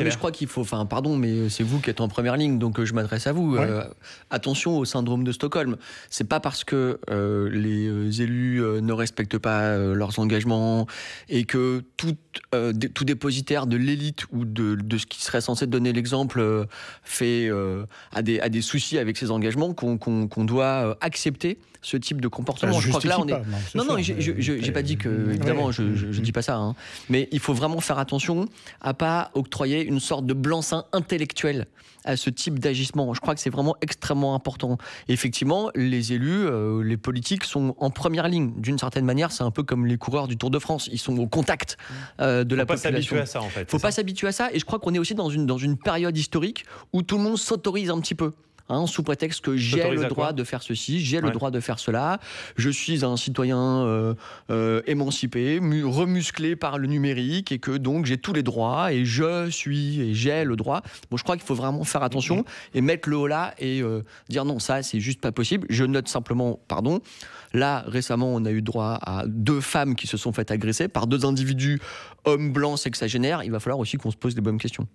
Non, mais je crois qu'il faut. Enfin, pardon, mais euh, c'est vous qui êtes en première ligne, donc euh, je m'adresse à vous. Euh, attention au syndrome de Stockholm. C'est pas parce que les élus ne respectent pas leurs engagements et que tout, tout dépositaire de l'élite ou de, ce qui serait censé donner l'exemple fait a des, des, soucis avec ses engagements qu'on doit accepter ce type de comportement. je, crois là, non, non, j'ai pas dit que. Évidemment, je, je, dis pas ça. Hein. Mais il faut vraiment faire attention à pas octroyer une sorte de blanc-seing intellectuel à ce type d'agissement. Je crois que c'est vraiment extrêmement important. effectivement, les élus, euh, les politiques sont en première ligne. D'une certaine manière, c'est un peu comme les coureurs du Tour de France. Ils sont au contact euh, de la population. Faut pas s'habituer à ça, en fait. Faut pas s'habituer à ça. Et je crois qu'on est aussi dans une, dans une période historique où tout le monde s'autorise un petit peu. Hein, sous prétexte que j'ai le droit de faire ceci, j'ai le droit de faire cela, je suis un citoyen euh, euh, émancipé, remusclé par le numérique et que donc j'ai tous les droits et je suis et j'ai le droit. Bon, je crois qu'il faut vraiment faire attention mhm. et mettre le haut là et euh, dire non, ça c'est juste pas possible. Je note simplement, pardon, là récemment on a eu droit à deux femmes qui se sont faites agresser par deux individus, hommes blancs, sexagénaires. Il va falloir aussi qu'on se pose des bonnes questions.